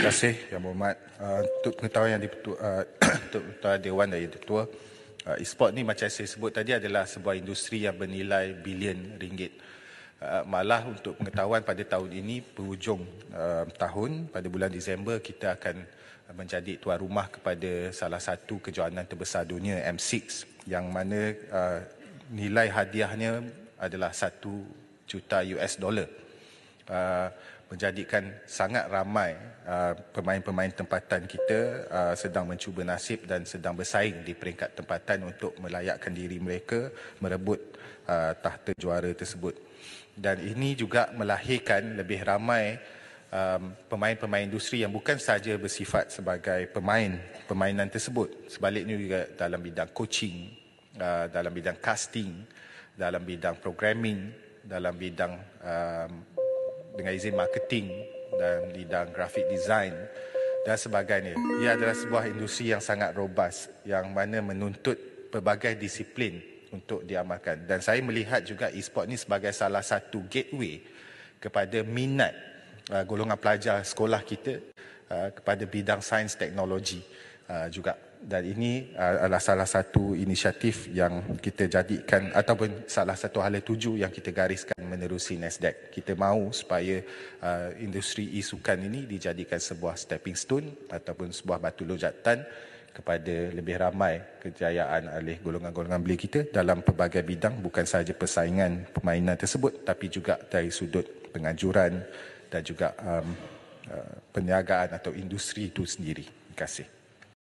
kasih yang berhormat uh, untuk pengetahuan yang dipetua, uh, untuk pengetahuan dewan dari ketua uh, ah, e-sport ni macam saya sebut tadi adalah sebuah industri yang bernilai bilion ringgit uh, malah untuk pengetahuan pada tahun ini berhujung uh, tahun pada bulan Disember kita akan menjadi tuan rumah kepada salah satu kejohanan terbesar dunia M6 yang mana uh, nilai hadiahnya adalah 1 juta US dollar uh, menjadikan sangat ramai uh, pemain-pemain tempatan kita uh, sedang mencuba nasib dan sedang bersaing di peringkat tempatan untuk melayakkan diri mereka merebut uh, tahta juara tersebut dan ini juga melahirkan lebih ramai um, pemain-pemain industri yang bukan sahaja bersifat sebagai pemain permainan tersebut sebaliknya juga dalam bidang coaching uh, dalam bidang casting dalam bidang programming dalam bidang um, dengan izin marketing dan bidang graphic design dan sebagainya. Ia adalah sebuah industri yang sangat robust yang mana menuntut pelbagai disiplin untuk diamalkan. Dan saya melihat juga e-sport ini sebagai salah satu gateway kepada minat uh, golongan pelajar sekolah kita uh, kepada bidang sains teknologi. Uh, juga dan ini uh, adalah salah satu inisiatif yang kita jadikan ataupun salah satu hala tuju yang kita gariskan menerusi Nasdaq. Kita mahu supaya uh, industri isukan ini dijadikan sebuah stepping stone ataupun sebuah batu loncatan kepada lebih ramai kejayaan oleh golongan-golongan beli kita dalam pelbagai bidang bukan sahaja persaingan permainan tersebut tapi juga dari sudut penganjuran dan juga um, uh, perniagaan atau industri itu sendiri. Terima kasih.